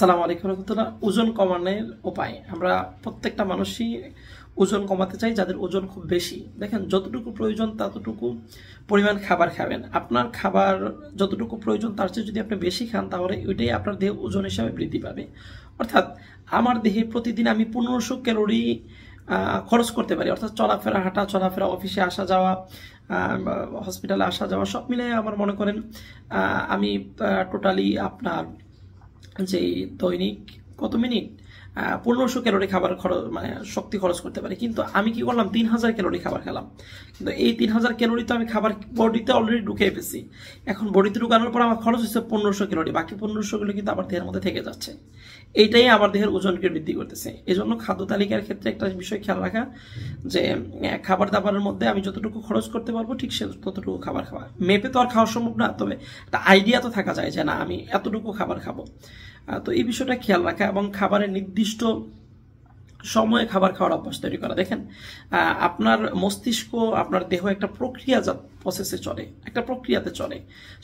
সালাম আলাইকুম রহমতুল্লাহ ওজন কমানোর উপায় আমরা প্রত্যেকটা মানুষই ওজন কমাতে চাই যাদের ওজন খুব বেশি দেখেন যতটুকু প্রয়োজন ততটুকু পরিমাণ খাবার খাবেন আপনার খাবার যতটুকু প্রয়োজন তার চেয়ে যদি আপনি বেশি খান তাহলে ওইটাই আপনার দেহে ওজন হিসাবে বৃদ্ধি পাবে অর্থাৎ আমার দেহে প্রতিদিন আমি পনেরোশো ক্যালোরি খরচ করতে পারি অর্থাৎ চলাফেরা হাঁটা চলাফেরা অফিসে আসা যাওয়া হসপিটালে আসা যাওয়া সব মিলিয়ে আমার মনে করেন আমি টোটালি আপনার যে দৈনিক কত মিনিট পনেরোশো ক্যালোরি খাবার খরচ মানে শক্তি খরচ করতে পারি কিন্তু আমি কি করলাম তিন হাজার ক্যালোরি খাবার খেলাম কিন্তু এই তিন হাজার ক্যালোরি তো আমি খাবার বডিতে অলরেডি ঢুকিয়ে ফেছি এখন বডিতে ঢুকানোর পর আমার খরচ হচ্ছে পনেরোশো ক্যালোরি বাকি পনেরোশো গুলো কিন্তু আমার দেহের মধ্যে থেকে যাচ্ছে এইটাই আমার দেহের ওজনকে বৃদ্ধি করতেছে এই জন্য খাদ্য তালিকার ক্ষেত্রে একটা বিষয় খেয়াল রাখা যে খাবার দাবারের মধ্যে আমি যতটুকু খরচ করতে পারবো ঠিক সে ততটুকু খাবার খাওয়া মেপে তো আর খাওয়া সম্ভব না তবে একটা আইডিয়া তো থাকা যায় যে না আমি এতটুকু খাবার খাবো তো এই বিষয়টা খেয়াল রাখা এবং খাবারের নির্দিষ্ট সময়ে খাবার খাওয়ার অভ্যাস তৈরি করা দেখেন আপনার মস্তিষ্ক আপনার দেহ একটা প্রক্রিয়াজাত প্রসেসে চলে একটা প্রক্রিয়াতে চলে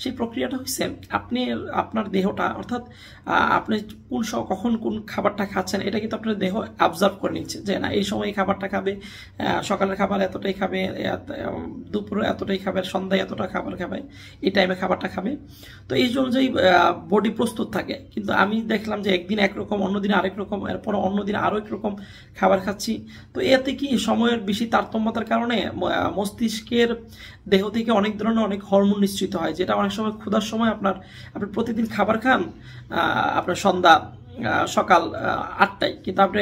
সেই প্রক্রিয়াটা হচ্ছে আপনি আপনার দেহটা অর্থাৎ আপনি কোন কখন কোন খাবারটা খাচ্ছেন এটা কিন্তু আপনার দেহ অবজার্ভ করে নিচ্ছে যে না এই সময় খাবারটা খাবে সকালের খাবার এতটাই খাবে দুপুরে এতটাই খাবে সন্ধ্যায় এতটা খাবার খাবে এই টাইমে খাবারটা খাবে তো এই অনুযায়ী বডি প্রস্তুত থাকে কিন্তু আমি দেখলাম যে একদিন একরকম অন্যদিন আরেক রকম এরপর অন্যদিন আরও একরকম খাবার খাচ্ছি তো এতে কি সময়ের বেশি তারতম্যতার কারণে মস্তিষ্কের দেহ থেকে অনেক ধরনের অনেক হরমোন নিঃসৃত হয় যেটা অনেক সময় ক্ষুধার সময় আপনার আপনি প্রতিদিন খাবার খান আপনার সন্ধ্যা সকাল আটটায় কিন্তু আপনি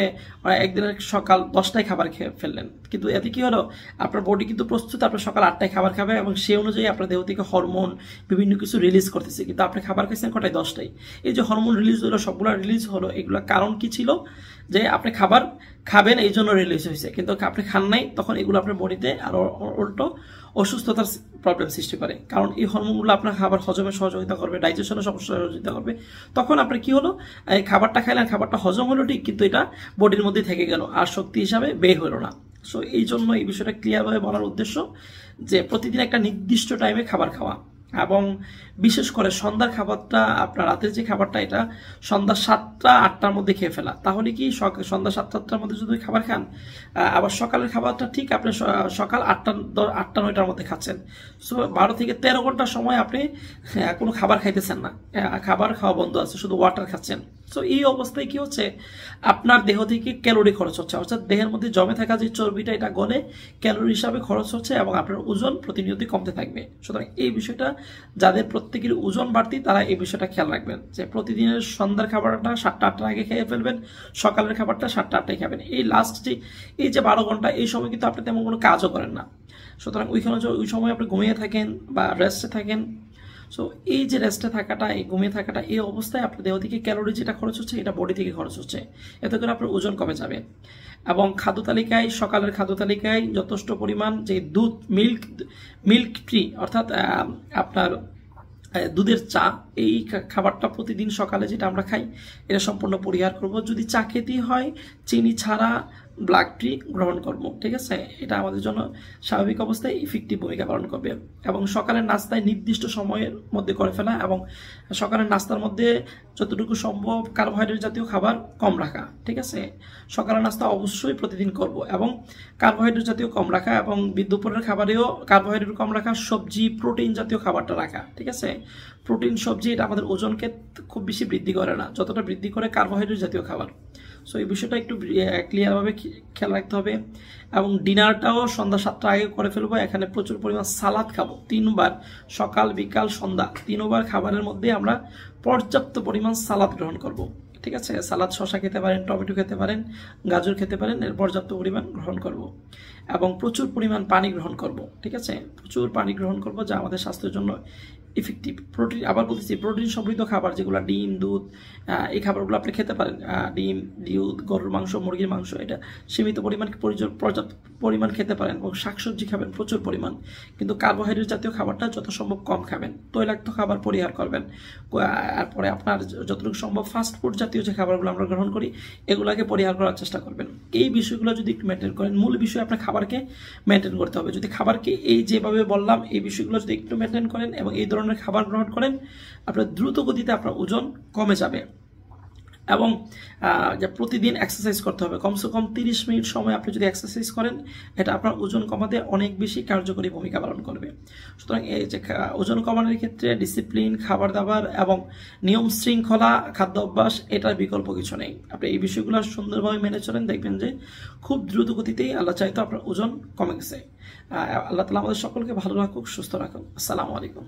একদিনের সকাল দশটায় খাবার খেয়ে ফেললেন কিন্তু এতে কী হলো আপনার বডি কিন্তু প্রস্তুত আপনার সকাল আটটায় খাবার খাবে এবং সেই অনুযায়ী আপনার দেহ থেকে হরমোন বিভিন্ন কিছু রিলিজ করতেছে কিন্তু আপনি খাবার খাইছেন কটায় দশটায় এই যে হরমোন রিলিজ হলো সবগুলো রিলিজ হলো এগুলোর কারণ কি ছিল যে আপনি খাবার খাবেন এই জন্য রিলিজ হয়েছে কিন্তু আপনি খান নাই তখন এগুলো আপনার বডিতে আরও উল্টো অসুস্থতার প্রবলেম সৃষ্টি করে কারণ এই হরমোনগুলো আপনার খাবার হজমে সহযোগিতা করবে ডাইজেশনে সহযোগিতা করবে তখন আপনার কি হলো খাবারটা খাইলেন খাবারটা হজম হলো ঠিক কিন্তু এটা বডির মধ্যে থেকে গেল আর শক্তি হিসাবে বের হলো না সো এই জন্য এই বিষয়টা ক্লিয়ারভাবে বলার উদ্দেশ্য যে প্রতিদিন একটা নির্দিষ্ট টাইমে খাবার খাওয়া এবং বিশেষ করে সন্ধ্যার খাবারটা আপনার রাতের যে খাবারটা এটা সন্ধ্যা সাতটা আটটার মধ্যে খেয়ে ফেলা তাহলে কি সন্ধ্যা সাতটা আটটার মধ্যে যদি খাবার খান আবার সকালের খাবারটা ঠিক আপনি সকাল আটটা আটটা নয়টার মধ্যে খাচ্ছেন সো বারো থেকে তেরো ঘন্টা সময় আপনি কোনো খাবার খাইতেছেন না খাবার খাওয়া বন্ধ আছে শুধু ওয়াটার খাচ্ছেন সো এই অবস্থায় কি হচ্ছে আপনার দেহ থেকে ক্যালোরি খরচ হচ্ছে অর্থাৎ দেহের মধ্যে জমে থাকা যে চর্বিটা এটা গলে ক্যালোরি হিসাবে খরচ হচ্ছে এবং আপনার ওজন প্রতিনিয়ত কমতে থাকবে সুতরাং এই বিষয়টা যাদের প্রত্যেকের ওজন বাড়তি তারা এই বিষয়টা খেয়াল রাখবেন যে প্রতিদিনের সন্ধ্যার খাবারটা সাতটা আটটার আগে খেয়ে ফেলবেন সকালের খাবারটা সাতটা আটটায় খাবেন এই লাস্ট যে এই যে বারো ঘন্টা এই সময় কিন্তু আপনি তেমন কোনো কাজও করেন না সুতরাং ওইখানে ওই সময় আপনি ঘুমিয়ে থাকেন বা রেস্টে থাকেন সো এই যে রেস্টে থাকাটা এই ঘুমিয়ে থাকাটা এই অবস্থায় আপনার দেহ থেকে ক্যালোরি যেটা খরচ হচ্ছে এটা বডি থেকে খরচ হচ্ছে এতে করে আপনার ওজন কমে যাবে এবং খাদ্য তালিকায় সকালের খাদ্য তালিকায় যথেষ্ট পরিমাণ যে দুধ মিল্ক মিল্ক ট্রি অর্থাৎ আপনার দুধের চা এই খাবারটা প্রতিদিন সকালে যেটা আমরা খাই এটা সম্পূর্ণ পরিহার করব যদি চা খেতেই হয় চিনি ছাড়া ব্ল্যাক টি গ্রহণ করবো ঠিক আছে এটা আমাদের জন্য স্বাভাবিক অবস্থায় ইফেক্টিভ ভূমিকা পালন করবে এবং সকালের নাস্তায় নির্দিষ্ট সময়ের মধ্যে করে ফেলা এবং সকালের নাস্তার মধ্যে যতটুকু সম্ভব কার্বোহাইড্রেট জাতীয় খাবার কম রাখা ঠিক আছে সকালের নাস্তা অবশ্যই প্রতিদিন করব এবং কার্বোহাইড্রেট জাতীয় কম রাখা এবং বিদ্যুপুরের খাবারেও কার্বোহাইড্রেট কম রাখা সবজি প্রোটিন জাতীয় খাবারটা রাখা ঠিক আছে প্রোটিন সবজি এটা আমাদের ওজনকে খুব বেশি বৃদ্ধি করে না যতটা বৃদ্ধি করে কার্বোহাইড্রেট জাতীয় খাবার সো এই বিষয়টা একটু ক্লিয়ারভাবে খেয়াল রাখতে হবে এবং ডিনারটাও সন্ধ্যা সাতটা আগে করে ফেলবো এখানে প্রচুর পরিমাণ সালাদ খাবো তিনবার সকাল বিকাল সন্ধ্যা তিনবার খাবারের মধ্যে আমরা পর্যাপ্ত পরিমাণ সালাদ গ্রহণ করব। ঠিক আছে সালাদ শশা খেতে পারেন টমেটো খেতে পারেন গাজর খেতে পারেন এর পর্যাপ্ত পরিমাণ গ্রহণ করব। এবং প্রচুর পরিমাণ পানি গ্রহণ করব। ঠিক আছে প্রচুর পানি গ্রহণ করব যা আমাদের স্বাস্থ্যের জন্য ইফেক্টিভ প্রোটিন আবার বলতেছি প্রোটিন সমৃদ্ধ খাবার যেগুলো ডিম দুধ এই খাবারগুলো আপনি খেতে পারেন ডিম দুধ গরুর মাংস মুরগির মাংস এটা সীমিত পরিমাণ পর্যাপ্ত পরিমাণ খেতে পারেন এবং শাকসবজি খাবেন প্রচুর পরিমাণ কিন্তু কার্বোহাইড্রেট জাতীয় খাবারটা যত সম্ভব কম খাবেন তৈলাক্ত খাবার পরিহার করবেন তারপরে আপনার যতটুকু সম্ভব ফাস্ট ফুড জাতীয় যে খাবারগুলো আমরা গ্রহণ করি এগুলোকে পরিহার করার চেষ্টা করবেন এই বিষয়গুলো যদি একটু মেনটেন করেন মূল বিষয় আপনার খাবারকে মেনটেন করতে হবে যদি খাবারকে এই যেভাবে বললাম এই বিষয়গুলো যদি একটু মেনটেন করেন এবং এই ধরনের ধরনের খাবার গ্রহণ করেন আপনার দ্রুত গতিতে আপনার ওজন কমে যাবে এবং যে প্রতিদিন এক্সারসাইজ করতে হবে কমসে কম তিরিশ মিনিট সময় আপনি যদি এক্সারসাইজ করেন এটা আপনার ওজন কমাতে অনেক বেশি কার্যকরী ভূমিকা পালন করবে সুতরাং এই যে ওজন কমানোর ক্ষেত্রে ডিসিপ্লিন খাবার দাবার এবং নিয়ম শৃঙ্খলা খাদ্য অভ্যাস এটার বিকল্প কিছু নেই আপনি এই বিষয়গুলো সুন্দরভাবে মেনে চলেন দেখবেন যে খুব দ্রুত গতিতেই আল্লাহ চাইতো আপনার ওজন কমে গেছে আল্লাহ তালা আমাদের সকলকে ভালো রাখুক সুস্থ রাখুক আসসালামু আলাইকুম